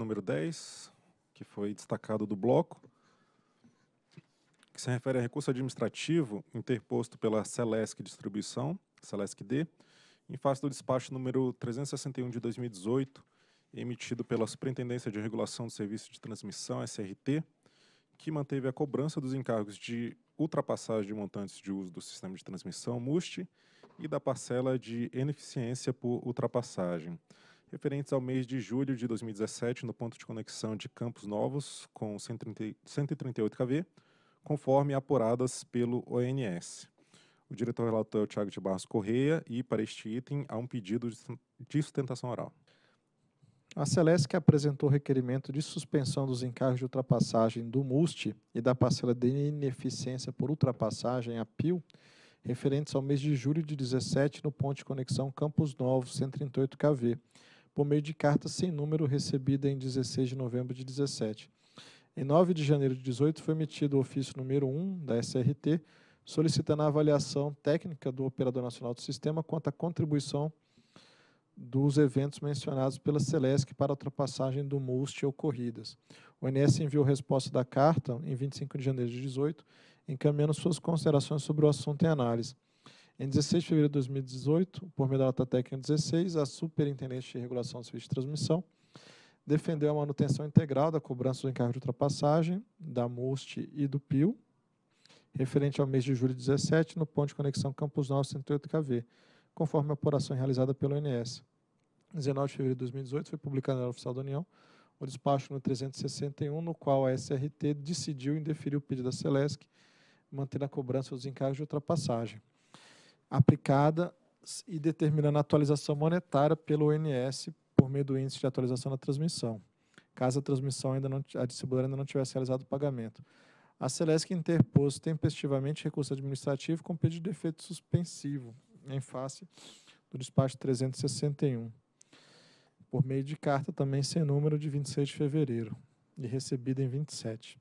número 10, que foi destacado do bloco, que se refere a recurso administrativo interposto pela Celesc Distribuição, Celesc D, em face do despacho número 361 de 2018, emitido pela Superintendência de Regulação do Serviço de Transmissão, SRT, que manteve a cobrança dos encargos de ultrapassagem de montantes de uso do sistema de transmissão MUST e da parcela de ineficiência por ultrapassagem referentes ao mês de julho de 2017 no ponto de conexão de Campos Novos, com 138 kV, conforme apuradas pelo ONS. O diretor relator é o Tiago de Barros Correia e, para este item, há um pedido de sustentação oral. A Celesc apresentou requerimento de suspensão dos encargos de ultrapassagem do MUST e da parcela de ineficiência por ultrapassagem, a PIL, referentes ao mês de julho de 2017 no ponto de conexão Campos Novos, 138 kV, por meio de carta sem número recebida em 16 de novembro de 17. Em 9 de janeiro de 18 foi emitido o ofício número 1 da SRT, solicitando a avaliação técnica do Operador Nacional do Sistema quanto à contribuição dos eventos mencionados pela Celesc para a ultrapassagem do MUST ocorridas. O NS enviou resposta da carta em 25 de janeiro de 18, encaminhando suas considerações sobre o assunto em análise. Em 16 de fevereiro de 2018, por meio da nota técnica 16, a Superintendente de Regulação do Serviço de Transmissão defendeu a manutenção integral da cobrança do encargo de ultrapassagem da MUST e do PIL, referente ao mês de julho de 2017, no ponto de conexão Campos Novos 108 KV, conforme a apuração realizada pelo INS. 19 de fevereiro de 2018 foi publicado na Oficial da União o despacho número 361, no qual a SRT decidiu indeferir o pedido da Celesc, mantendo a cobrança dos encargos de ultrapassagem aplicada e determinando a atualização monetária pelo ONS por meio do índice de atualização da transmissão, caso a transmissão ainda não, a distribuidora ainda não tivesse realizado o pagamento. A Celesc interpôs tempestivamente recurso administrativo com pedido de efeito suspensivo em face do despacho 361, por meio de carta também sem número de 26 de fevereiro e recebida em 27.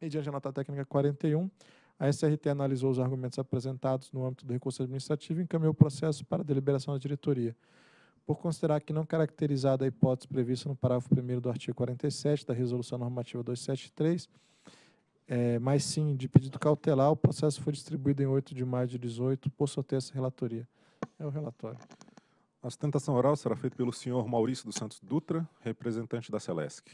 Mediante a nota técnica 41, a SRT analisou os argumentos apresentados no âmbito do recurso administrativo e encaminhou o processo para deliberação da diretoria. Por considerar que não caracterizada a hipótese prevista no parágrafo 1 do artigo 47 da Resolução Normativa 273, é, mas sim de pedido cautelar, o processo foi distribuído em 8 de maio de 18 por sorteio essa relatoria. É o relatório. A sustentação oral será feita pelo senhor Maurício dos Santos Dutra, representante da Celesc.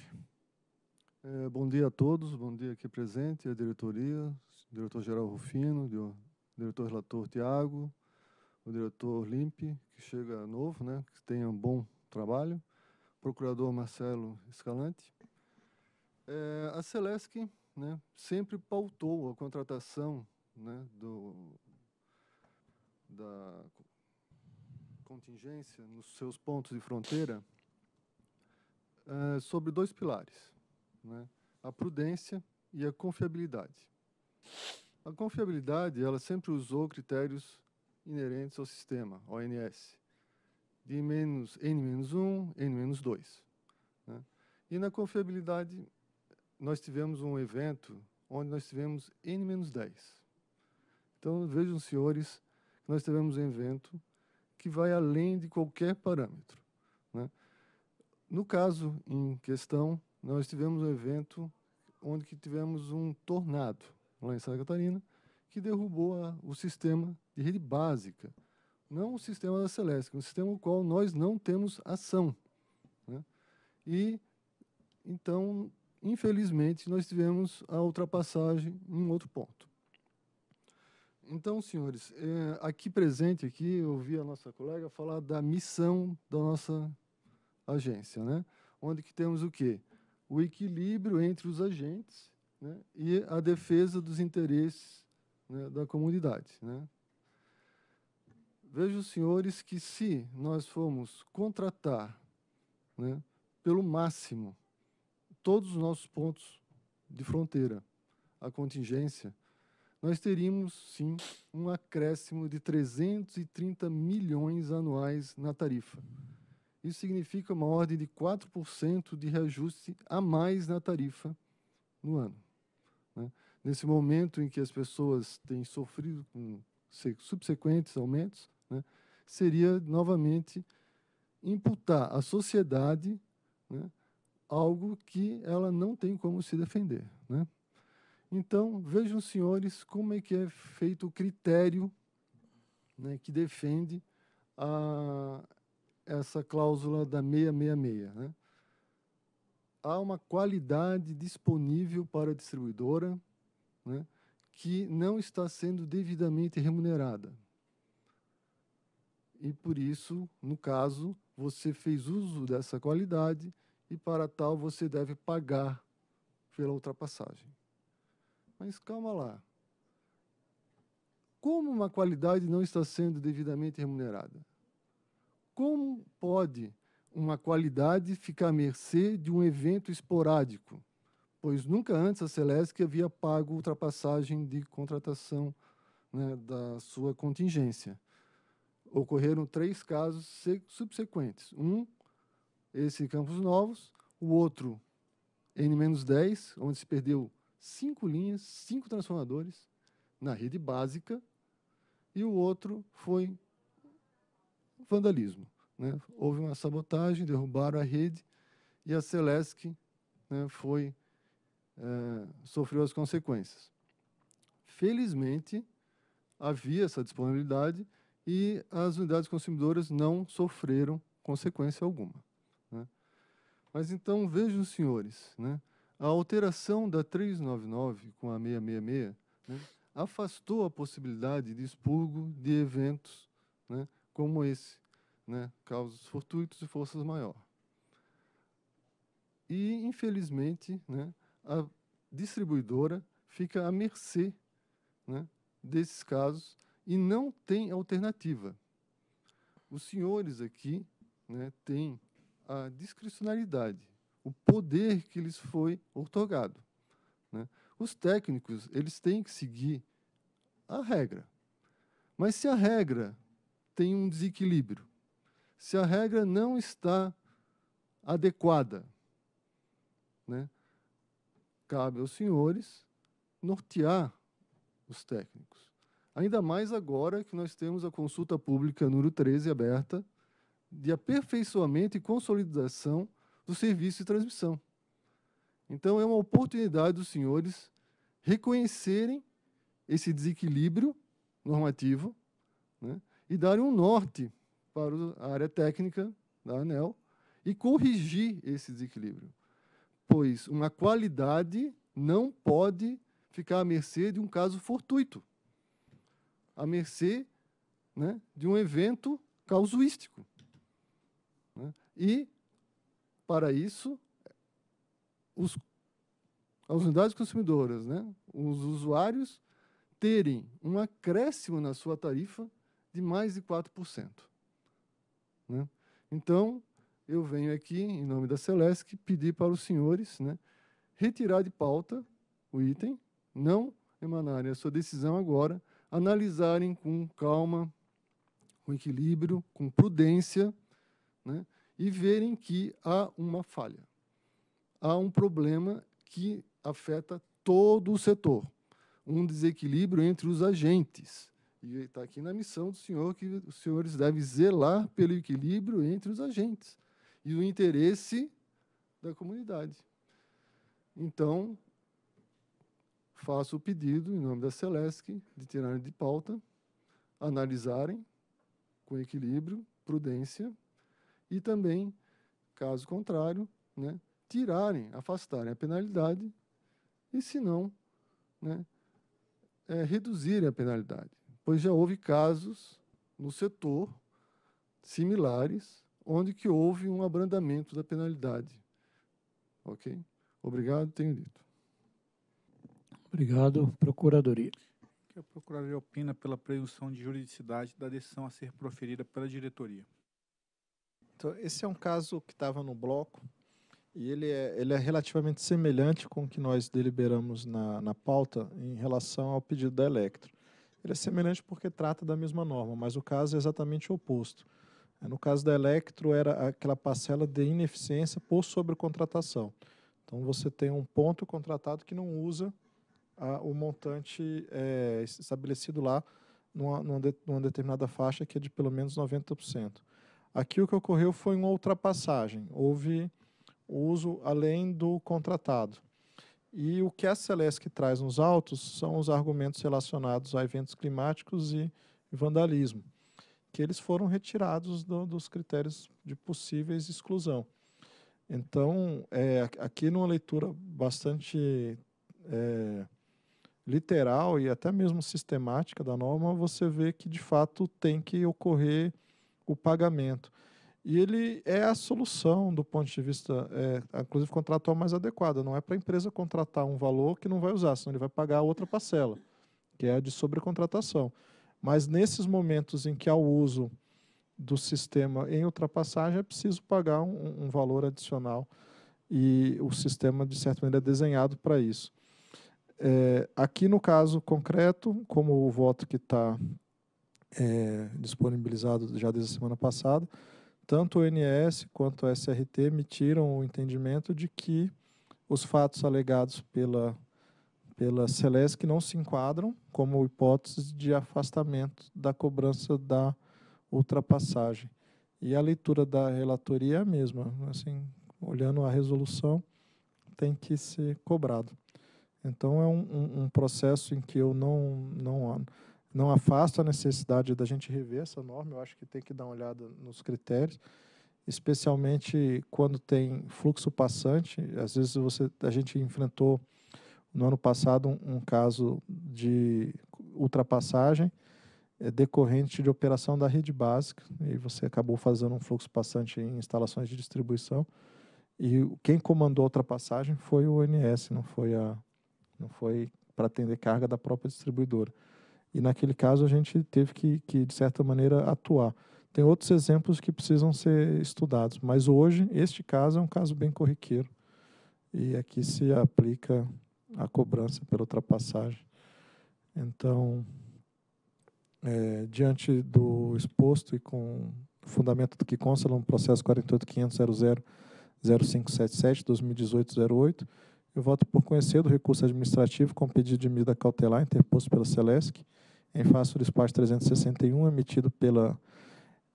É, bom dia a todos, bom dia aqui presente, a diretoria, diretor-geral Rufino, diretor-relator Tiago, o diretor Limpe, que chega novo, né, que tenha um bom trabalho, procurador Marcelo Escalante. É, a Celesc né, sempre pautou a contratação né, do, da contingência nos seus pontos de fronteira é, sobre dois pilares né? a prudência e a confiabilidade. A confiabilidade, ela sempre usou critérios inerentes ao sistema, ONS, de menos, N-1, N-2. Né? E na confiabilidade, nós tivemos um evento onde nós tivemos N-10. Então, vejam, senhores, que nós tivemos um evento que vai além de qualquer parâmetro. Né? No caso em questão, nós tivemos um evento onde que tivemos um tornado lá em Santa Catarina que derrubou a, o sistema de rede básica, não o sistema da Celeste, um sistema no qual nós não temos ação. Né? E então, infelizmente, nós tivemos a ultrapassagem em outro ponto. Então, senhores, é, aqui presente aqui, eu ouvi a nossa colega falar da missão da nossa agência, né? Onde que temos o quê? o equilíbrio entre os agentes né, e a defesa dos interesses né, da comunidade. Né. Vejam, senhores, que se nós formos contratar né, pelo máximo todos os nossos pontos de fronteira, a contingência, nós teríamos, sim, um acréscimo de 330 milhões anuais na tarifa. Isso significa uma ordem de 4% de reajuste a mais na tarifa no ano. Né? Nesse momento em que as pessoas têm sofrido com subsequentes aumentos, né? seria novamente imputar à sociedade né? algo que ela não tem como se defender. Né? Então, vejam, senhores, como é que é feito o critério né, que defende a essa cláusula da 666. Né? Há uma qualidade disponível para a distribuidora né, que não está sendo devidamente remunerada. E por isso, no caso, você fez uso dessa qualidade e para tal você deve pagar pela ultrapassagem. Mas calma lá. Como uma qualidade não está sendo devidamente remunerada? Como pode uma qualidade ficar à mercê de um evento esporádico? Pois nunca antes a Celesc havia pago ultrapassagem de contratação né, da sua contingência. Ocorreram três casos subsequentes. Um, esse Campos Novos, o outro, N-10, onde se perdeu cinco linhas, cinco transformadores na rede básica, e o outro foi vandalismo. Né? Houve uma sabotagem, derrubaram a rede e a Celesc né, foi, é, sofreu as consequências. Felizmente, havia essa disponibilidade e as unidades consumidoras não sofreram consequência alguma. Né? Mas então vejam, senhores, né? a alteração da 399 com a 666 né? afastou a possibilidade de expurgo de eventos né? como esse, né? causos fortuitos e forças maior. E, infelizmente, né, a distribuidora fica à mercê né, desses casos e não tem alternativa. Os senhores aqui né, têm a discricionalidade, o poder que lhes foi otorgado. Né? Os técnicos eles têm que seguir a regra. Mas se a regra tem um desequilíbrio. Se a regra não está adequada, né, cabe aos senhores nortear os técnicos. Ainda mais agora que nós temos a consulta pública número 13 aberta de aperfeiçoamento e consolidação do serviço de transmissão. Então, é uma oportunidade dos senhores reconhecerem esse desequilíbrio normativo né, e dar um norte para a área técnica da ANEL e corrigir esse desequilíbrio. Pois uma qualidade não pode ficar à mercê de um caso fortuito, à mercê né, de um evento causuístico. Né? E, para isso, os, as unidades consumidoras, né, os usuários, terem um acréscimo na sua tarifa de mais de 4%. Né? Então, eu venho aqui, em nome da Celesc, pedir para os senhores né, retirar de pauta o item, não emanarem a sua decisão agora, analisarem com calma, com equilíbrio, com prudência, né, e verem que há uma falha. Há um problema que afeta todo o setor, um desequilíbrio entre os agentes. E está aqui na missão do senhor que os senhores devem zelar pelo equilíbrio entre os agentes e o interesse da comunidade. Então, faço o pedido, em nome da Celesc, de tirarem de pauta, analisarem com equilíbrio, prudência, e também, caso contrário, né, tirarem, afastarem a penalidade, e se não, né, é, reduzirem a penalidade pois já houve casos no setor similares onde que houve um abrandamento da penalidade. Ok? Obrigado, tenho dito. Obrigado, Procuradoria. Que a Procuradoria opina pela presunção de juridicidade da decisão a ser proferida pela diretoria. Então, esse é um caso que estava no bloco e ele é, ele é relativamente semelhante com o que nós deliberamos na, na pauta em relação ao pedido da Electro ele é semelhante porque trata da mesma norma, mas o caso é exatamente o oposto. É, no caso da Electro, era aquela parcela de ineficiência por sobrecontratação. Então, você tem um ponto contratado que não usa a, o montante é, estabelecido lá numa, numa, de, numa determinada faixa que é de pelo menos 90%. Aqui o que ocorreu foi uma ultrapassagem. Houve uso além do contratado. E o que a Celesc traz nos autos são os argumentos relacionados a eventos climáticos e vandalismo, que eles foram retirados do, dos critérios de possíveis exclusão. Então, é, aqui numa leitura bastante é, literal e até mesmo sistemática da norma, você vê que de fato tem que ocorrer o pagamento. E ele é a solução do ponto de vista, é, inclusive, contratual mais adequada. Não é para a empresa contratar um valor que não vai usar, senão ele vai pagar outra parcela, que é a de sobrecontratação. Mas nesses momentos em que há o uso do sistema em ultrapassagem, é preciso pagar um, um valor adicional. E o sistema, de certa maneira, é desenhado para isso. É, aqui no caso concreto, como o voto que está é, disponibilizado já desde a semana passada, tanto o NS quanto o SRT emitiram o entendimento de que os fatos alegados pela, pela Celesc não se enquadram como hipóteses de afastamento da cobrança da ultrapassagem. E a leitura da relatoria é a mesma. Assim, olhando a resolução, tem que ser cobrado. Então, é um, um, um processo em que eu não, não não afasta a necessidade da gente rever essa norma, eu acho que tem que dar uma olhada nos critérios, especialmente quando tem fluxo passante. Às vezes você, a gente enfrentou no ano passado um, um caso de ultrapassagem é, decorrente de operação da rede básica, e você acabou fazendo um fluxo passante em instalações de distribuição. E quem comandou a ultrapassagem foi o ONS, não foi a não foi para atender carga da própria distribuidora. E naquele caso a gente teve que, que de certa maneira, atuar. Tem outros exemplos que precisam ser estudados, mas hoje este caso é um caso bem corriqueiro e aqui se aplica a cobrança pela ultrapassagem. Então, é, diante do exposto e com fundamento do que consta no processo 48500000577 eu voto por conhecer do recurso administrativo com pedido de medida cautelar interposto pela Celesc em face do despacho 361 emitido pela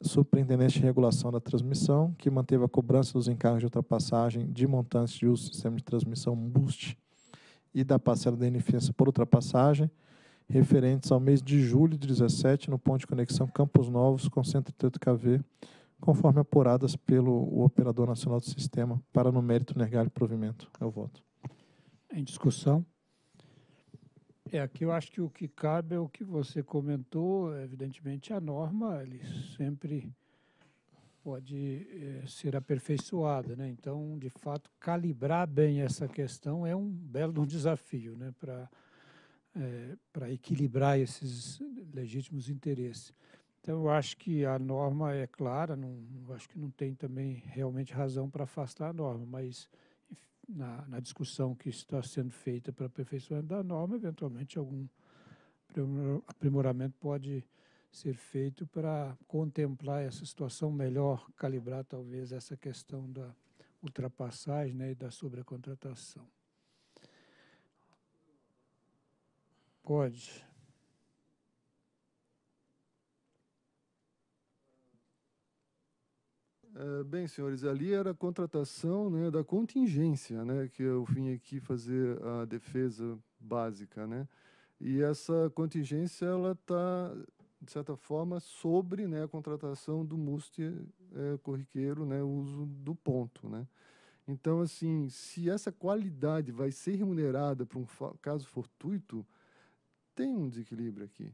Superintendência de Regulação da Transmissão, que manteve a cobrança dos encargos de ultrapassagem de montantes de uso do sistema de transmissão BOOST e da parcela da ineficiência por ultrapassagem, referentes ao mês de julho de 17 no ponto de conexão Campos Novos com 138 kV, conforme apuradas pelo Operador Nacional do Sistema, para no mérito negar o provimento. Eu voto. Em discussão. É, aqui eu acho que o que cabe é o que você comentou, evidentemente a norma, ele sempre pode é, ser aperfeiçoada, né? Então, de fato, calibrar bem essa questão é um belo desafio, né? Para é, eh, para equilibrar esses legítimos interesses. Então, eu acho que a norma é clara, não, acho que não tem também realmente razão para afastar a norma, mas na, na discussão que está sendo feita para aperfeiçoamento da norma, eventualmente algum aprimoramento pode ser feito para contemplar essa situação melhor, calibrar talvez essa questão da ultrapassagem né, e da sobrecontratação. Pode. É, bem, senhores, ali era a contratação né, da contingência, né, que eu vim aqui fazer a defesa básica. Né? E essa contingência está, de certa forma, sobre né, a contratação do muste é, corriqueiro, né, o uso do ponto. Né? Então, assim, se essa qualidade vai ser remunerada para um caso fortuito, tem um desequilíbrio aqui.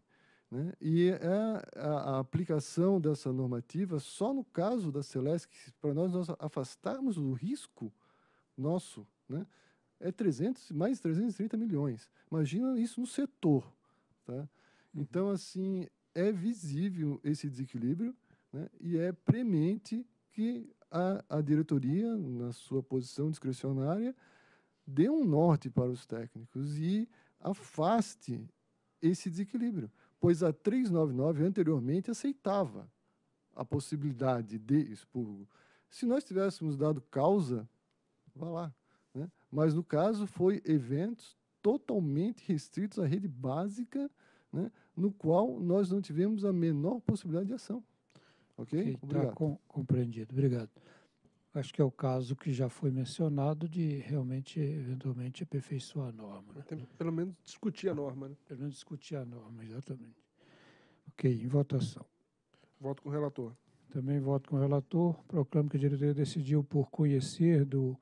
Né? E a, é a, a, aplicação dessa normativa só no caso da Celesc, para nós, nós afastarmos o risco nosso, né? é 300, mais 330 milhões. Imagina isso no setor. Tá? Uhum. Então, assim, é visível esse desequilíbrio né? e é premente que a, a diretoria, na sua posição discricionária, dê um norte para os técnicos e afaste esse desequilíbrio pois a 399 anteriormente aceitava a possibilidade de expurgo. Se nós tivéssemos dado causa, vá lá. Né? Mas, no caso, foi eventos totalmente restritos à rede básica, né? no qual nós não tivemos a menor possibilidade de ação. Ok? okay tá compreendido. Obrigado acho que é o caso que já foi mencionado de realmente, eventualmente, aperfeiçoar a norma. Né? pelo menos discutir a norma. Né? Pelo menos discutir a norma, exatamente. Ok, em votação. Voto com o relator. Também voto com o relator. Proclamo que a diretoria decidiu por conhecer do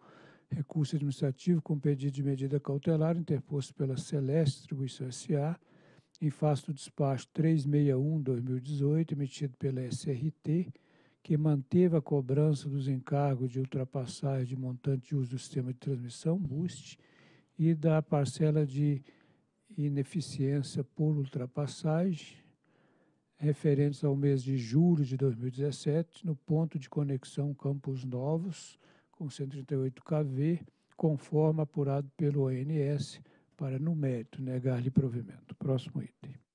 recurso administrativo com pedido de medida cautelar interposto pela Celeste Distribuição S.A. em face do despacho 361-2018, emitido pela SRT, que manteve a cobrança dos encargos de ultrapassagem de montante de uso do sistema de transmissão, BUST, e da parcela de ineficiência por ultrapassagem, referentes ao mês de julho de 2017, no ponto de conexão Campos Novos, com 138 kV, conforme apurado pelo ONS, para, no mérito, negar-lhe provimento. Próximo item.